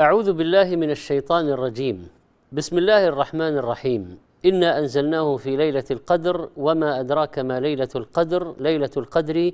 أعوذ بالله من الشيطان الرجيم بسم الله الرحمن الرحيم إنا أنزلناه في ليلة القدر وما أدراك ما ليلة القدر ليلة القدر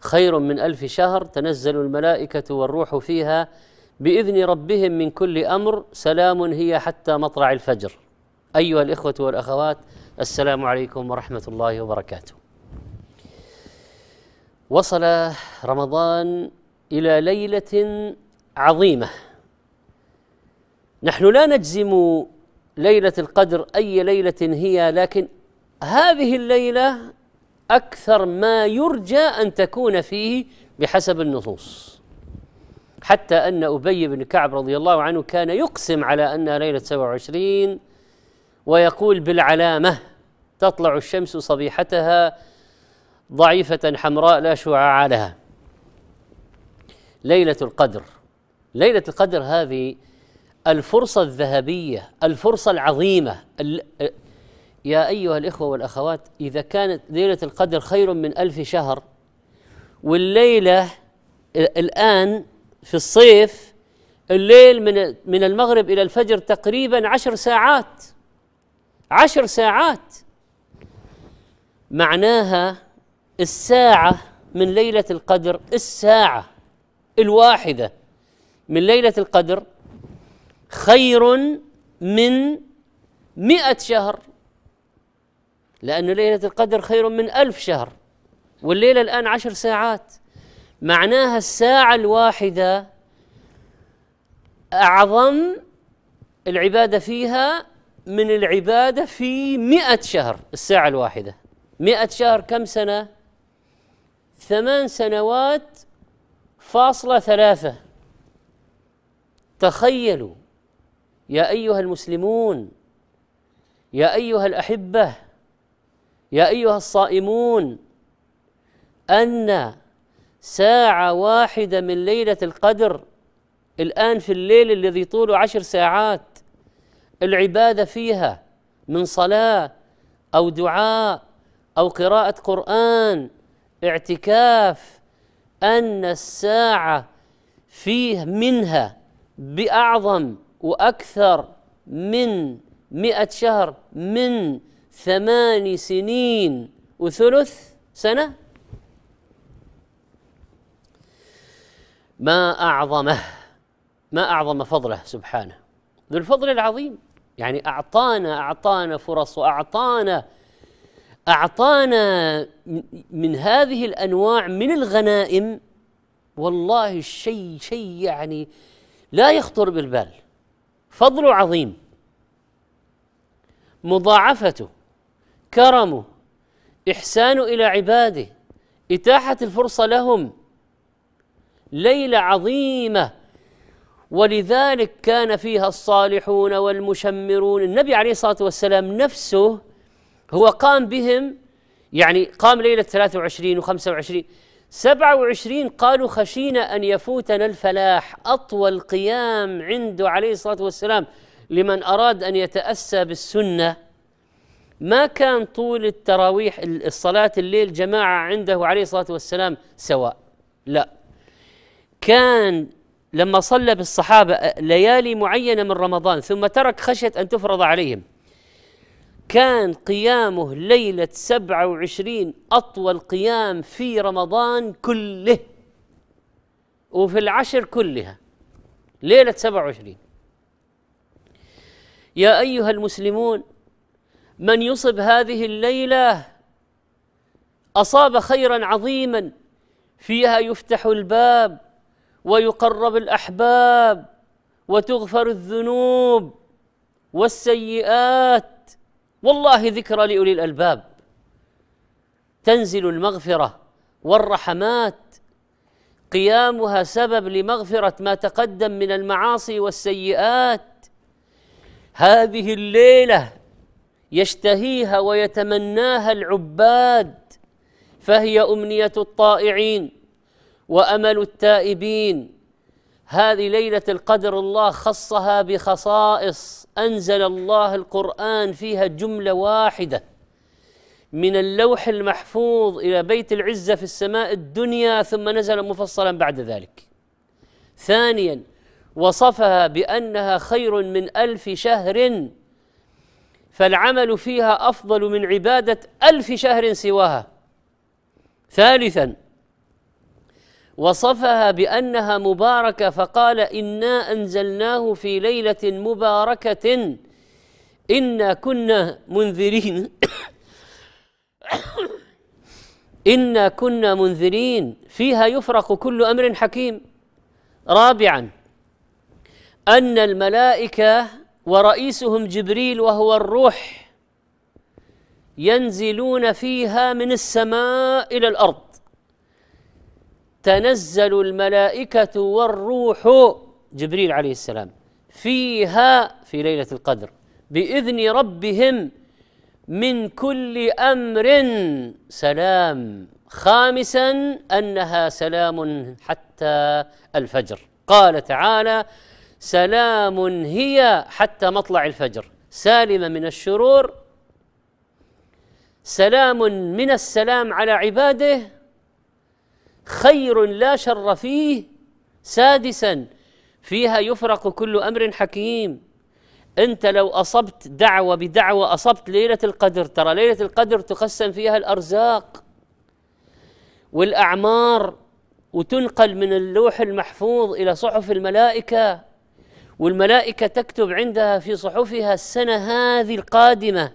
خير من ألف شهر تنزل الملائكة والروح فيها بإذن ربهم من كل أمر سلام هي حتى مطلع الفجر أيها الإخوة والأخوات السلام عليكم ورحمة الله وبركاته وصل رمضان إلى ليلة عظيمة نحن لا نجزم ليله القدر اي ليله هي لكن هذه الليله اكثر ما يرجى ان تكون فيه بحسب النصوص حتى ان ابي بن كعب رضي الله عنه كان يقسم على انها ليله 27 ويقول بالعلامه تطلع الشمس صبيحتها ضعيفه حمراء لا شعاع لها ليله القدر ليله القدر هذه الفرصة الذهبية الفرصة العظيمة يا أيها الإخوة والأخوات إذا كانت ليلة القدر خير من ألف شهر والليلة الآن في الصيف الليل من من المغرب إلى الفجر تقريبا عشر ساعات عشر ساعات معناها الساعة من ليلة القدر الساعة الواحدة من ليلة القدر خير من مئة شهر لأن ليلة القدر خير من ألف شهر والليلة الآن عشر ساعات معناها الساعة الواحدة أعظم العبادة فيها من العبادة في مئة شهر الساعة الواحدة مئة شهر كم سنة ثمان سنوات فاصلة ثلاثة تخيلوا يا ايها المسلمون يا ايها الاحبه يا ايها الصائمون ان ساعه واحده من ليله القدر الان في الليل الذي طوله عشر ساعات العباده فيها من صلاه او دعاء او قراءه قران اعتكاف ان الساعه فيه منها باعظم وأكثر من مئة شهر من ثمان سنين وثلث سنة ما أعظمه ما أعظم فضله سبحانه ذو الفضل العظيم يعني أعطانا أعطانا فرص وأعطانا أعطانا من هذه الأنواع من الغنائم والله الشيء شيء يعني لا يخطر بالبال فضل عظيم مضاعفته كرمه إحسان إلى عباده إتاحة الفرصة لهم ليلة عظيمة ولذلك كان فيها الصالحون والمشمرون النبي عليه الصلاة والسلام نفسه هو قام بهم يعني قام ليلة 23 و 25 سبعة وعشرين قالوا خشينا أن يفوتنا الفلاح أطول قيام عنده عليه الصلاة والسلام لمن أراد أن يتأسى بالسنة ما كان طول التراويح الصلاة الليل جماعة عنده عليه الصلاة والسلام سواء لا كان لما صلى بالصحابة ليالي معينة من رمضان ثم ترك خشية أن تفرض عليهم كان قيامه ليلة سبعة وعشرين أطول قيام في رمضان كله وفي العشر كلها ليلة سبعة وعشرين يا أيها المسلمون من يصب هذه الليلة أصاب خيرا عظيما فيها يفتح الباب ويقرب الأحباب وتغفر الذنوب والسيئات والله ذكرى لاولي الالباب تنزل المغفره والرحمات قيامها سبب لمغفره ما تقدم من المعاصي والسيئات هذه الليله يشتهيها ويتمناها العباد فهي امنيه الطائعين وامل التائبين هذه ليله القدر الله خصها بخصائص انزل الله القران فيها جمله واحده من اللوح المحفوظ الى بيت العزه في السماء الدنيا ثم نزل مفصلا بعد ذلك ثانيا وصفها بانها خير من الف شهر فالعمل فيها افضل من عباده الف شهر سواها ثالثا وصفها بانها مباركه فقال انا انزلناه في ليله مباركه انا كنا منذرين انا كنا منذرين فيها يفرق كل امر حكيم رابعا ان الملائكه ورئيسهم جبريل وهو الروح ينزلون فيها من السماء الى الارض تنزل الملائكة والروح جبريل عليه السلام فيها في ليلة القدر بإذن ربهم من كل أمر سلام خامسا أنها سلام حتى الفجر قال تعالى سلام هي حتى مطلع الفجر سالمة من الشرور سلام من السلام على عباده خير لا شر فيه سادسا فيها يفرق كل امر حكيم انت لو اصبت دعوه بدعوه اصبت ليله القدر ترى ليله القدر تقسم فيها الارزاق والاعمار وتنقل من اللوح المحفوظ الى صحف الملائكه والملائكه تكتب عندها في صحفها السنه هذه القادمه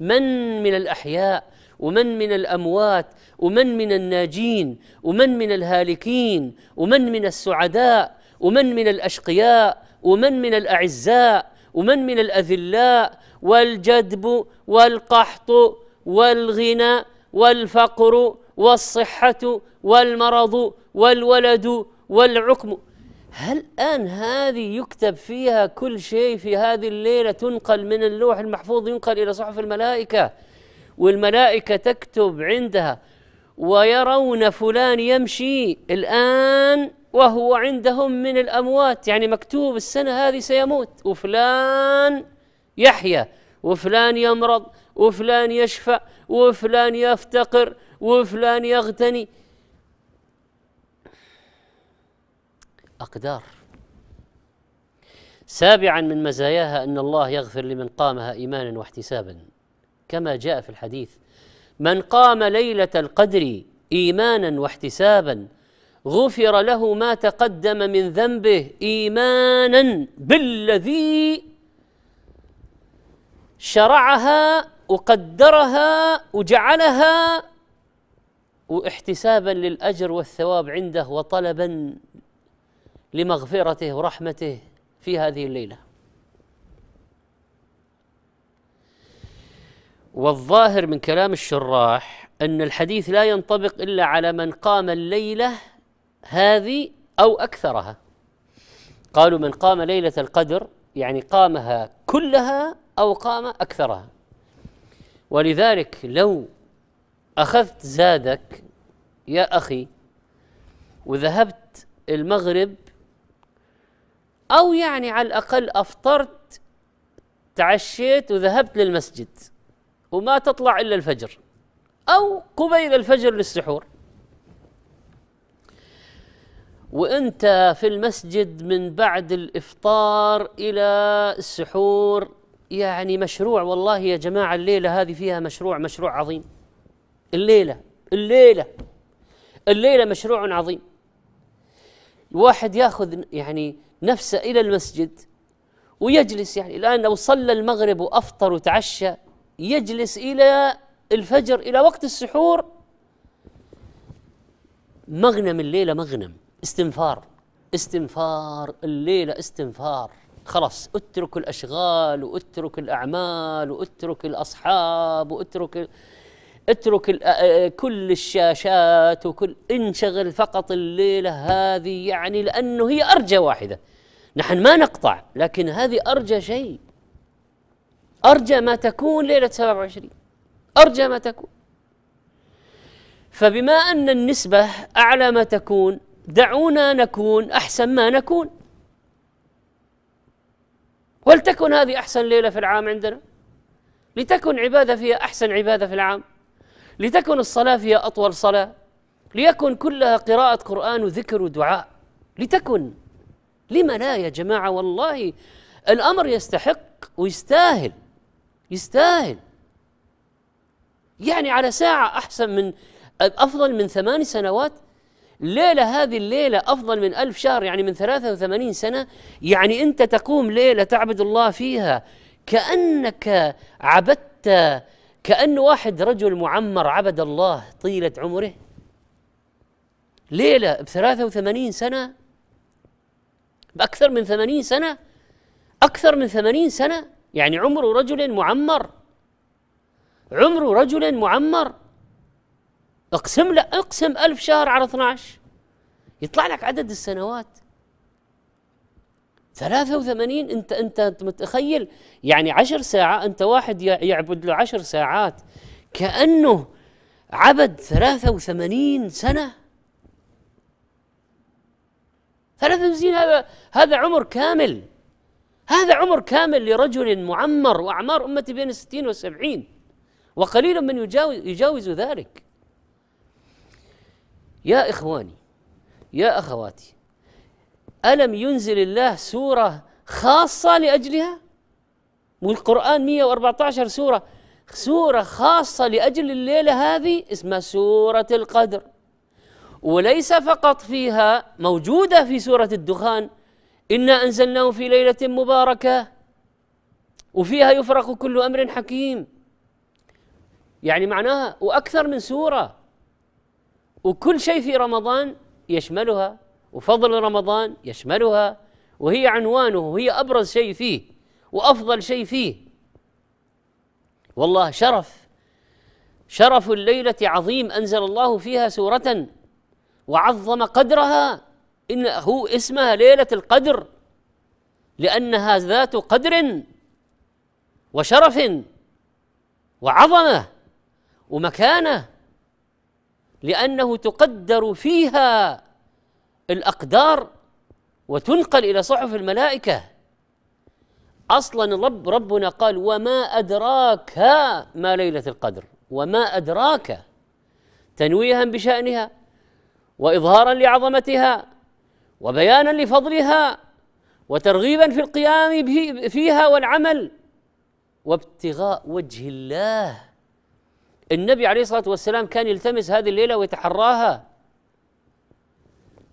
من من الاحياء ومن من الاموات ومن من الناجين ومن من الهالكين ومن من السعداء ومن من الاشقياء ومن من الاعزاء ومن من الاذلاء والجدب والقحط والغنى والفقر والصحه والمرض والولد والعكم هل الآن هذه يكتب فيها كل شيء في هذه الليلة تنقل من اللوح المحفوظ ينقل إلى صحف الملائكة والملائكة تكتب عندها ويرون فلان يمشي الآن وهو عندهم من الأموات يعني مكتوب السنة هذه سيموت وفلان يحيا وفلان يمرض وفلان يشفع وفلان يفتقر وفلان يغتني أقدار سابعا من مزاياها أن الله يغفر لمن قامها إيمانا واحتسابا كما جاء في الحديث من قام ليله القدر ايمانا واحتسابا غفر له ما تقدم من ذنبه ايمانا بالذي شرعها وقدرها وجعلها واحتسابا للاجر والثواب عنده وطلبا لمغفرته ورحمته في هذه الليله والظاهر من كلام الشراح أن الحديث لا ينطبق إلا على من قام الليلة هذه أو أكثرها قالوا من قام ليلة القدر يعني قامها كلها أو قام أكثرها ولذلك لو أخذت زادك يا أخي وذهبت المغرب أو يعني على الأقل أفطرت تعشيت وذهبت للمسجد وما تطلع إلا الفجر أو قبيل الفجر للسحور وانت في المسجد من بعد الافطار الى السحور يعني مشروع والله يا جماعه الليله هذه فيها مشروع مشروع عظيم الليله الليله الليله مشروع عظيم واحد ياخذ يعني نفسه الى المسجد ويجلس يعني الان لو صلى المغرب وافطر وتعشى يجلس إلى الفجر إلى وقت السحور مغنم الليلة مغنم استنفار استنفار الليلة استنفار خلاص اترك الأشغال واترك الأعمال واترك الأصحاب واترك اترك آه، آه، كل الشاشات وكل انشغل فقط الليلة هذه يعني لأنه هي أرجى واحدة نحن ما نقطع لكن هذه أرجى شيء أرجى ما تكون ليلة 27 أرجى ما تكون فبما أن النسبة أعلى ما تكون دعونا نكون أحسن ما نكون ولتكن هذه أحسن ليلة في العام عندنا لتكن عبادة فيها أحسن عبادة في العام لتكن الصلاة فيها أطول صلاة ليكن كلها قراءة قرآن وذكر ودعاء لتكن لم لا يا جماعة والله الأمر يستحق ويستاهل يستاهل يعني على ساعة أحسن من أفضل من ثمان سنوات ليلة هذه الليلة أفضل من ألف شهر يعني من ثلاثة وثمانين سنة يعني أنت تقوم ليلة تعبد الله فيها كأنك عبدت كأن واحد رجل معمر عبد الله طيلة عمره ليلة بثلاثة وثمانين سنة بأكثر من ثمانين سنة أكثر من ثمانين سنة يعني عمر رجل معمر عمر رجل معمر اقسم لا اقسم ألف شهر على 12 يطلع لك عدد السنوات 83 انت انت متخيل يعني عشر ساعة انت واحد يعبد له عشر ساعات كأنه عبد 83 سنة 53 هذا هذا عمر كامل هذا عمر كامل لرجل معمر وأعمار أمتي بين الستين والسبعين وقليل من يجاوز, يجاوز ذلك يا إخواني يا أخواتي ألم ينزل الله سورة خاصة لأجلها والقرآن 114 سورة سورة خاصة لأجل الليلة هذه اسمها سورة القدر وليس فقط فيها موجودة في سورة الدخان إنا أنزلناه في ليلة مباركة وفيها يفرق كل أمر حكيم يعني معناها وأكثر من سورة وكل شيء في رمضان يشملها وفضل رمضان يشملها وهي عنوانه وهي أبرز شيء فيه وأفضل شيء فيه والله شرف شرف الليلة عظيم أنزل الله فيها سورة وعظم قدرها إن هو اسمها ليلة القدر لأنها ذات قدر وشرف وعظمة ومكانة لأنه تقدر فيها الأقدار وتنقل إلى صحف الملائكة أصلا رب ربنا قال وما أدراك ما ليلة القدر وما أدراك تنويها بشأنها وإظهارا لعظمتها وبيانا لفضلها وترغيبا في القيام فيها والعمل وابتغاء وجه الله النبي عليه الصلاه والسلام كان يلتمس هذه الليله ويتحراها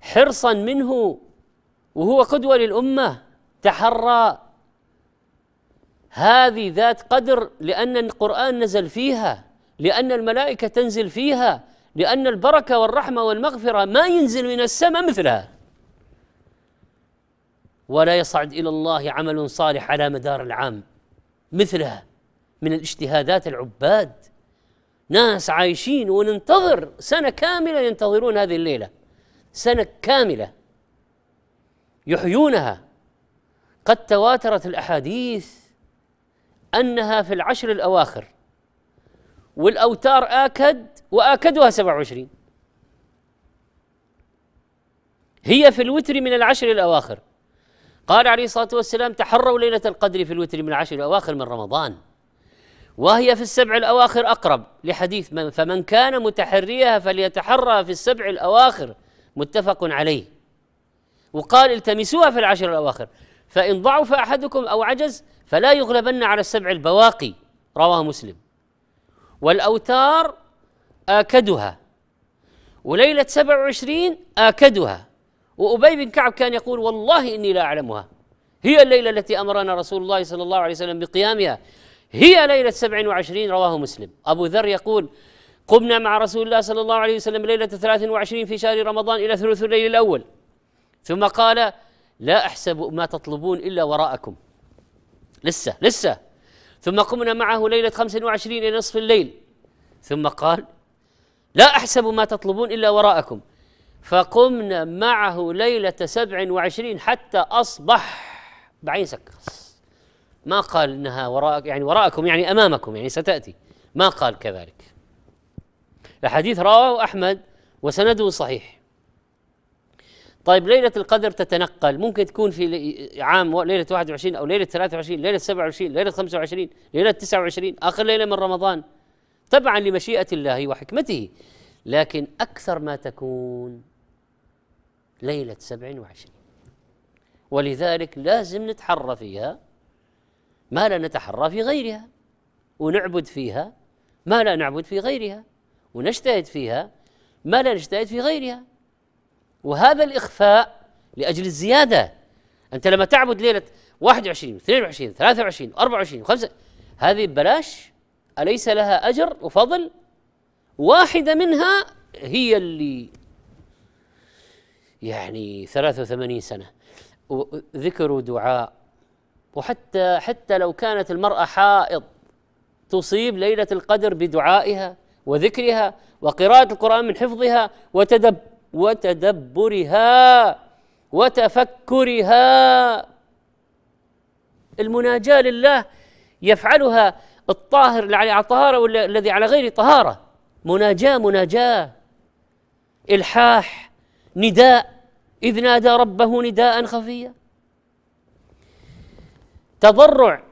حرصا منه وهو قدوه للامه تحرى هذه ذات قدر لان القران نزل فيها لان الملائكه تنزل فيها لان البركه والرحمه والمغفره ما ينزل من السماء مثلها ولا يصعد الى الله عمل صالح على مدار العام مثلها من الاجتهادات العباد ناس عايشين وننتظر سنه كامله ينتظرون هذه الليله سنه كامله يحيونها قد تواترت الاحاديث انها في العشر الاواخر والاوتار اكد واكدها 27 هي في الوتر من العشر الاواخر قال عليه الصلاة والسلام تحروا ليلة القدر في الوتر من العشر الأواخر من رمضان وهي في السبع الأواخر أقرب لحديث من فمن كان متحريها فليتحرها في السبع الأواخر متفق عليه وقال التمسوها في العشر الأواخر فإن ضعف أحدكم أو عجز فلا يغلبن على السبع البواقي رواه مسلم والأوتار آكدها وليلة 27 آكدها وأبي بن كعب كان يقول والله إني لا أعلمها هي الليلة التي أمرنا رسول الله صلى الله عليه وسلم بقيامها هي ليلة سبع وعشرين رواه مسلم أبو ذر يقول قمنا مع رسول الله صلى الله عليه وسلم ليلة ثلاث وعشرين في شهر رمضان إلى ثلث الليل الأول ثم قال لا أحسب ما تطلبون إلا وراءكم لسه لسه ثم قمنا معه ليلة خمس وعشرين إلى نصف الليل ثم قال لا أحسب ما تطلبون إلا وراءكم فقمنا معه ليلة سبع وعشرين حتى أصبح بعين سكرس ما قال إنها وراءك يعني وراءكم يعني أمامكم يعني ستأتي ما قال كذلك الحديث رواه أحمد وسنده صحيح طيب ليلة القدر تتنقل ممكن تكون في عام ليلة 21 أو ليلة 23 ليلة 27 ليلة 25 ليلة 29 آخر ليلة من رمضان تبعا لمشيئة الله وحكمته لكن أكثر ما تكون ليلة سبع وعشرين ولذلك لازم نتحرى فيها ما لا نتحرى في غيرها ونعبد فيها ما لا نعبد في غيرها ونجتهد فيها ما لا نجتهد في غيرها وهذا الإخفاء لأجل الزيادة أنت لما تعبد ليلة 21 22 23 24 25 5 هذه ببلاش أليس لها أجر وفضل واحدة منها هي اللي يعني 83 سنة ذكر دعاء وحتى حتى لو كانت المرأة حائض تصيب ليلة القدر بدعائها وذكرها وقراءة القرآن من حفظها وتدب وتدبرها وتفكرها المناجاة لله يفعلها الطاهر اللي على طهارة والذي على غير طهارة مناجاة مناجاة إلحاح نداء إذ نادى ربه نداء خفيا تضرع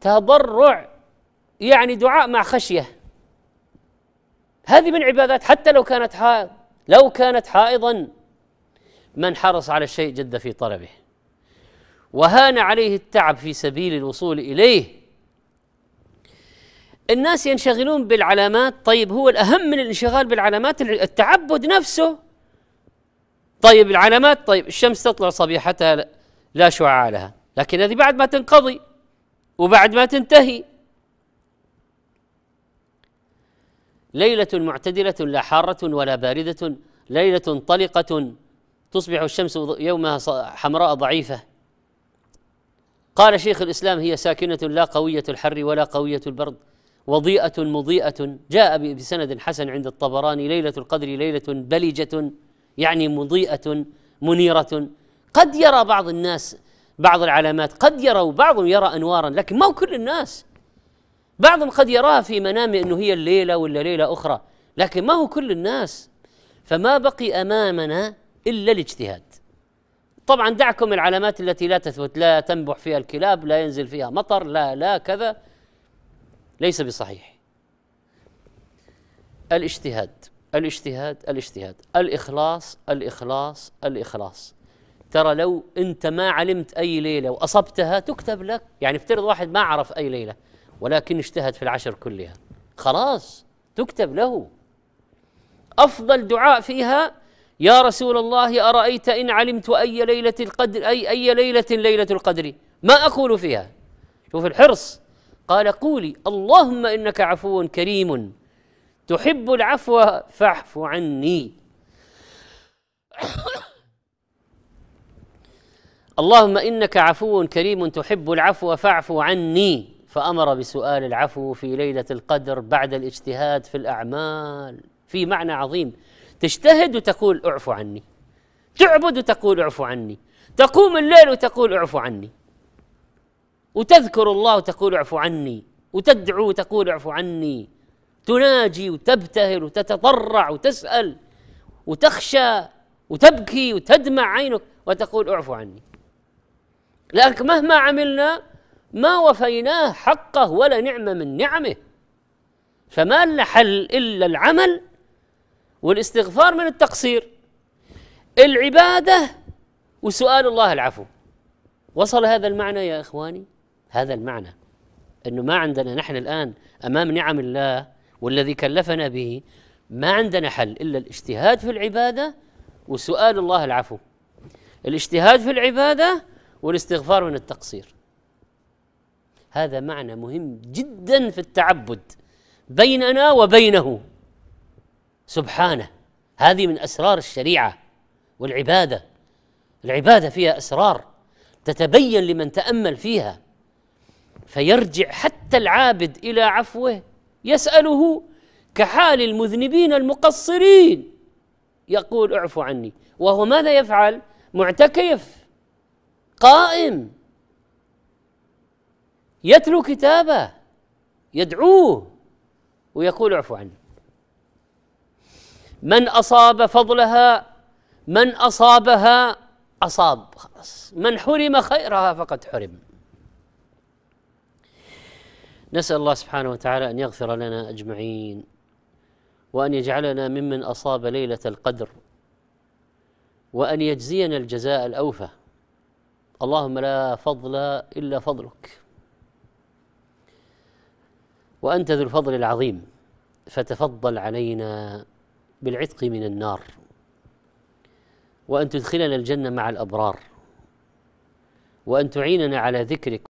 تضرع يعني دعاء مع خشية هذه من عبادات حتى لو كانت حائض لو كانت حائضا من حرص على الشيء جد في طلبه وهان عليه التعب في سبيل الوصول إليه الناس ينشغلون بالعلامات طيب هو الأهم من الانشغال بالعلامات التعبد نفسه طيب العلامات طيب الشمس تطلع صبيحتها لا شعاع لها لكن هذه بعد ما تنقضي وبعد ما تنتهي ليلة معتدلة لا حارة ولا باردة ليلة طلقة تصبح الشمس يومها حمراء ضعيفة قال شيخ الإسلام هي ساكنة لا قوية الحر ولا قوية البرد وضيئة مضيئة جاء بسند حسن عند الطبراني ليلة القدر ليلة بلجة يعني مضيئة منيرة قد يرى بعض الناس بعض العلامات قد يروا بعضهم يرى أنوارا لكن ما هو كل الناس بعضهم قد يراها في منامه أنه هي الليلة ولا ليلة أخرى لكن ما هو كل الناس فما بقي أمامنا إلا الاجتهاد طبعا دعكم العلامات التي لا تثبت لا تنبح فيها الكلاب لا ينزل فيها مطر لا لا كذا ليس بصحيح الاجتهاد الاجتهاد الاجتهاد الإخلاص الإخلاص الإخلاص ترى لو أنت ما علمت أي ليلة وأصبتها تكتب لك يعني افترض واحد ما عرف أي ليلة ولكن اجتهد في العشر كلها خلاص تكتب له أفضل دعاء فيها يا رسول الله أرأيت إن علمت أي ليلة القدر أي أي ليلة ليلة القدر ما أقول فيها شوف الحرص قال قولي اللهم إنك عفو كريم تحب العفو فاعف عني اللهم إنك عفو كريم تحب العفو فاعف عني فأمر بسؤال العفو في ليلة القدر بعد الاجتهاد في الأعمال في معنى عظيم تجتهد وتقول اعفو عني تعبد وتقول اعفو عني تقوم الليل وتقول اعفو عني وتذكر الله وتقول اعفو عني وتدعو وتقول اعفو عني تناجي وتبتهل وتتضرع وتسأل وتخشى وتبكي وتدمع عينك وتقول اعفو عني لأنك مهما عملنا ما وفيناه حقه ولا نعمة من نعمه فما لنا حل إلا العمل والاستغفار من التقصير العبادة وسؤال الله العفو وصل هذا المعنى يا إخواني هذا المعنى أنه ما عندنا نحن الآن أمام نعم الله والذي كلفنا به ما عندنا حل إلا الاجتهاد في العبادة وسؤال الله العفو الاجتهاد في العبادة والاستغفار من التقصير هذا معنى مهم جدا في التعبد بيننا وبينه سبحانه هذه من اسرار الشريعه والعباده العباده فيها اسرار تتبين لمن تامل فيها فيرجع حتى العابد الى عفوه يساله كحال المذنبين المقصرين يقول اعفو عني وهو ماذا يفعل معتكف قائم يتلو كتابه يدعوه ويقول اعفو عني من اصاب فضلها من اصابها اصاب خلاص من حرم خيرها فقد حرم نسأل الله سبحانه وتعالى أن يغفر لنا أجمعين وأن يجعلنا ممن أصاب ليلة القدر وأن يجزينا الجزاء الأوفى اللهم لا فضل إلا فضلك وأنت ذو الفضل العظيم فتفضل علينا بالعتق من النار وأن تدخلنا الجنة مع الأبرار وأن تعيننا على ذكرك